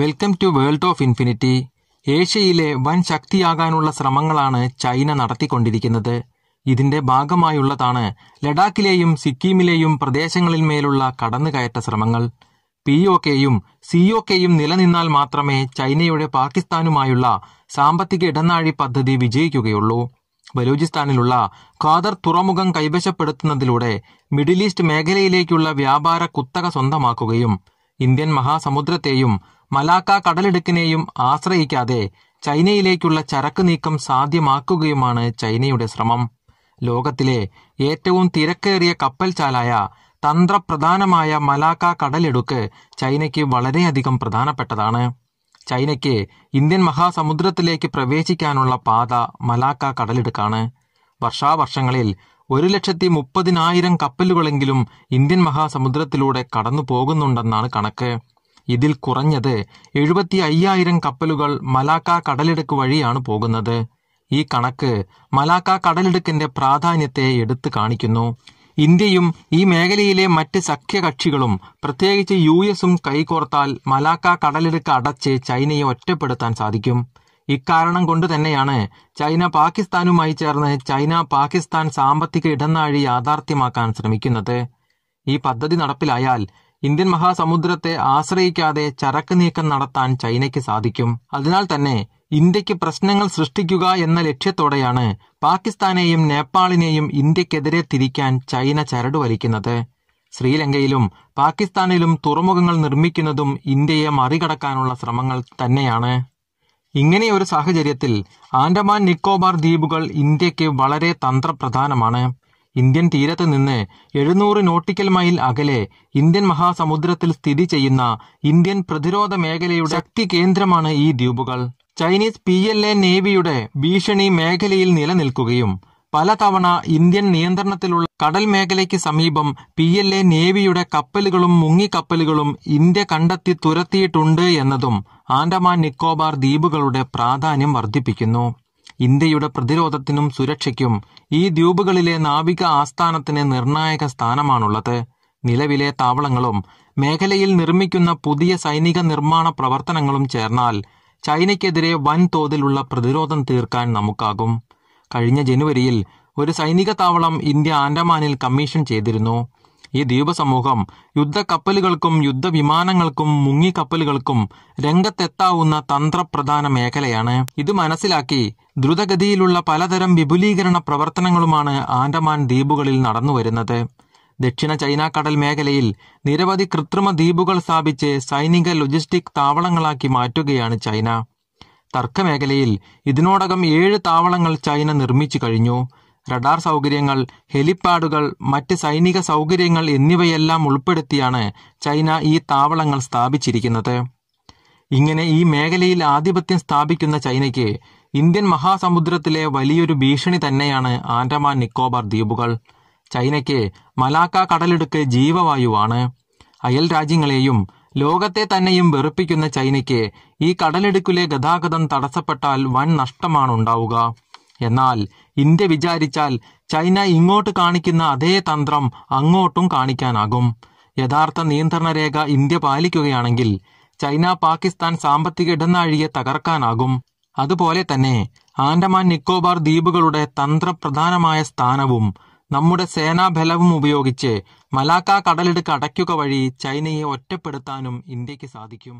welcome to world of infinity ഏഷ്യയിലെ വൻ ശക്തിയാകാനുള്ള ശ്രമങ്ങളാണ് ചൈന നടത്തിക്കൊണ്ടിരിക്കുന്നത് ഇതിന്റെ ഭാഗമായുള്ളതാണ് ലഡാക്കിലെയും സിക്കിമിലെയും പ്രദേശങ്ങളിൽ മേലുള്ള കടന്നുകയറ്റ ശ്രമങ്ങൾ പി ഒ കെയും സി ഒ കെയും നിലനിന്നാൽ മാത്രമേ ചൈനയുടെ പാകിസ്ഥാനുമായുള്ള സാമ്പത്തിക ഇടനാഴി പദ്ധതി വിജയിക്കുകയുള്ളൂ ബലൂചിസ്ഥാനിലുള്ള ഖാദർ തുറമുഖം കൈവശപ്പെടുത്തുന്നതിലൂടെ മിഡിൽ ഈസ്റ്റ് മേഖലയിലേക്കുള്ള വ്യാപാര കുത്തക സ്വന്തമാക്കുകയും ഇന്ത്യൻ മഹാസമുദ്രത്തെയും മലാക്ക കടലിടുക്കിനെയും ആശ്രയിക്കാതെ ചൈനയിലേക്കുള്ള ചരക്ക് നീക്കം സാധ്യമാക്കുകയുമാണ് ചൈനയുടെ ശ്രമം ലോകത്തിലെ ഏറ്റവും തിരക്കേറിയ കപ്പൽ ചാലായ തന്ത്രപ്രധാനമായ മലാക്ക കടലിടുക്ക് ചൈനയ്ക്ക് വളരെയധികം പ്രധാനപ്പെട്ടതാണ് ചൈനയ്ക്ക് ഇന്ത്യൻ മഹാസമുദ്രത്തിലേക്ക് പ്രവേശിക്കാനുള്ള പാത മലാക്ക കടലിടുക്കാണ് വർഷാവർഷങ്ങളിൽ ഒരു ലക്ഷത്തി മുപ്പതിനായിരം കപ്പലുകളെങ്കിലും ഇന്ത്യൻ മഹാസമുദ്രത്തിലൂടെ കടന്നു പോകുന്നുണ്ടെന്നാണ് കണക്ക് ഇതിൽ കുറഞ്ഞത് എഴുപത്തി അയ്യായിരം കപ്പലുകൾ മലാക്ക കടലിടുക്ക് വഴിയാണ് പോകുന്നത് ഈ കണക്ക് മലാക്ക കടലിടുക്കിന്റെ പ്രാധാന്യത്തെ എടുത്തു കാണിക്കുന്നു ഇന്ത്യയും ഈ മേഖലയിലെ മറ്റ് സഖ്യകക്ഷികളും പ്രത്യേകിച്ച് യു എസും കൈകോർത്താൽ മലാക്ക കടലിടുക്ക് അടച്ച് ചൈനയെ ഒറ്റപ്പെടുത്താൻ സാധിക്കും ഇക്കാരണം കൊണ്ട് തന്നെയാണ് ചൈന പാകിസ്ഥാനുമായി ചേർന്ന് ചൈന പാകിസ്ഥാൻ സാമ്പത്തിക ഇടനാഴി യാഥാർത്ഥ്യമാക്കാൻ ശ്രമിക്കുന്നത് ഈ പദ്ധതി നടപ്പിലായാൽ ഇന്ത്യൻ മഹാസമുദ്രത്തെ ആശ്രയിക്കാതെ ചരക്ക് നീക്കം നടത്താൻ ചൈനയ്ക്ക് സാധിക്കും അതിനാൽ തന്നെ ഇന്ത്യക്ക് പ്രശ്നങ്ങൾ സൃഷ്ടിക്കുക എന്ന ലക്ഷ്യത്തോടെയാണ് പാകിസ്ഥാനെയും നേപ്പാളിനെയും ഇന്ത്യക്കെതിരെ തിരിക്കാൻ ചൈന ചരട് വലിക്കുന്നത് ശ്രീലങ്കയിലും പാകിസ്ഥാനിലും തുറമുഖങ്ങൾ നിർമ്മിക്കുന്നതും ഇന്ത്യയെ മറികടക്കാനുള്ള ശ്രമങ്ങൾ തന്നെയാണ് ഇങ്ങനെയൊരു സാഹചര്യത്തിൽ ആൻഡമാൻ നിക്കോബാർ ദ്വീപുകൾ ഇന്ത്യക്ക് വളരെ തന്ത്രപ്രധാനമാണ് ഇന്ത്യൻ തീരത്ത് നിന്ന് എഴുന്നൂറ് നോട്ടിക്കൽ മൈൽ അകലെ ഇന്ത്യൻ മഹാസമുദ്രത്തിൽ സ്ഥിതി ചെയ്യുന്ന ഇന്ത്യൻ പ്രതിരോധ മേഖലയുടെ ശക്തി കേന്ദ്രമാണ് ഈ ദ്വീപുകൾ ചൈനീസ് പി എൽ എ നേവിയുടെ ഭീഷണി മേഖലയിൽ നിലനിൽക്കുകയും പലതവണ ഇന്ത്യൻ നിയന്ത്രണത്തിലുള്ള കടൽ മേഖലയ്ക്ക് സമീപം പി എൽ എ നേവിയുടെ കപ്പലുകളും മുങ്ങിക്കപ്പലുകളും ഇന്ത്യ കണ്ടെത്തി തുരത്തിയിട്ടുണ്ട് എന്നതും ആൻഡമാൻ നിക്കോബാർ ദ്വീപുകളുടെ പ്രാധാന്യം വർദ്ധിപ്പിക്കുന്നു ഇന്ത്യയുടെ പ്രതിരോധത്തിനും സുരക്ഷയ്ക്കും ഈ ദ്വീപുകളിലെ നാവിക ആസ്ഥാനത്തിന് നിർണായക സ്ഥാനമാണുള്ളത് നിലവിലെ താവളങ്ങളും മേഖലയിൽ നിർമ്മിക്കുന്ന പുതിയ സൈനിക നിർമ്മാണ പ്രവർത്തനങ്ങളും ചേർന്നാൽ ചൈനയ്ക്കെതിരെ വൻതോതിലുള്ള പ്രതിരോധം തീർക്കാൻ നമുക്കാകും കഴിഞ്ഞ ജനുവരിയിൽ ഒരു സൈനിക താവളം ഇന്ത്യ ആൻഡമാനിൽ കമ്മീഷൻ ചെയ്തിരുന്നു ഈ ദ്വീപസമൂഹം യുദ്ധക്കപ്പലുകൾക്കും യുദ്ധവിമാനങ്ങൾക്കും മുങ്ങിക്കപ്പലുകൾക്കും രംഗത്തെത്താവുന്ന തന്ത്രപ്രധാന മേഖലയാണ് ഇത് മനസ്സിലാക്കി ദ്രുതഗതിയിലുള്ള പലതരം വിപുലീകരണ പ്രവർത്തനങ്ങളുമാണ് ആൻഡമാൻ ദ്വീപുകളിൽ നടന്നുവരുന്നത് ദക്ഷിണ ചൈന കടൽ മേഖലയിൽ നിരവധി കൃത്രിമ ദ്വീപുകൾ സ്ഥാപിച്ച് സൈനിക ലൊജിസ്റ്റിക് താവളങ്ങളാക്കി മാറ്റുകയാണ് ചൈന തർക്കമേഖലയിൽ ഇതിനോടകം ഏഴ് താവളങ്ങൾ ചൈന നിർമ്മിച്ചു കഴിഞ്ഞു റഡാർ സൗകര്യങ്ങൾ ഹെലിപ്പാഡുകൾ മറ്റ് സൈനിക സൗകര്യങ്ങൾ എന്നിവയെല്ലാം ഉൾപ്പെടുത്തിയാണ് ചൈന ഈ താവളങ്ങൾ സ്ഥാപിച്ചിരിക്കുന്നത് ഇങ്ങനെ ഈ മേഖലയിൽ ആധിപത്യം സ്ഥാപിക്കുന്ന ചൈനയ്ക്ക് ഇന്ത്യൻ മഹാസമുദ്രത്തിലെ വലിയൊരു ഭീഷണി തന്നെയാണ് ആൻഡമാൻ നിക്കോബാർ ദ്വീപുകൾ ചൈനയ്ക്ക് മലാക്ക കടലെടുക്ക് ജീവവായുവാണ് അയൽ രാജ്യങ്ങളെയും ലോകത്തെ തന്നെയും വെറുപ്പിക്കുന്ന ചൈനയ്ക്ക് ഈ കടലെടുക്കിലെ ഗതാഗതം തടസ്സപ്പെട്ടാൽ വൻ നഷ്ടമാണ് ഉണ്ടാവുക എന്നാൽ ഇന്ത്യ വിചാരിച്ചാൽ ചൈന ഇങ്ങോട്ട് കാണിക്കുന്ന അതേ തന്ത്രം അങ്ങോട്ടും കാണിക്കാനാകും യഥാർത്ഥ നിയന്ത്രണ രേഖ ഇന്ത്യ പാലിക്കുകയാണെങ്കിൽ ചൈന പാകിസ്ഥാൻ സാമ്പത്തിക ഇടനാഴിയെ തകർക്കാനാകും അതുപോലെ തന്നെ ആൻഡമാൻ നിക്കോബാർ ദ്വീപുകളുടെ തന്ത്രപ്രധാനമായ സ്ഥാനവും നമ്മുടെ സേനാബലവും ഉപയോഗിച്ച് മലാക്ക കടലിടുക്ക് അടയ്ക്കുക വഴി ചൈനയെ ഒറ്റപ്പെടുത്താനും ഇന്ത്യക്ക് സാധിക്കും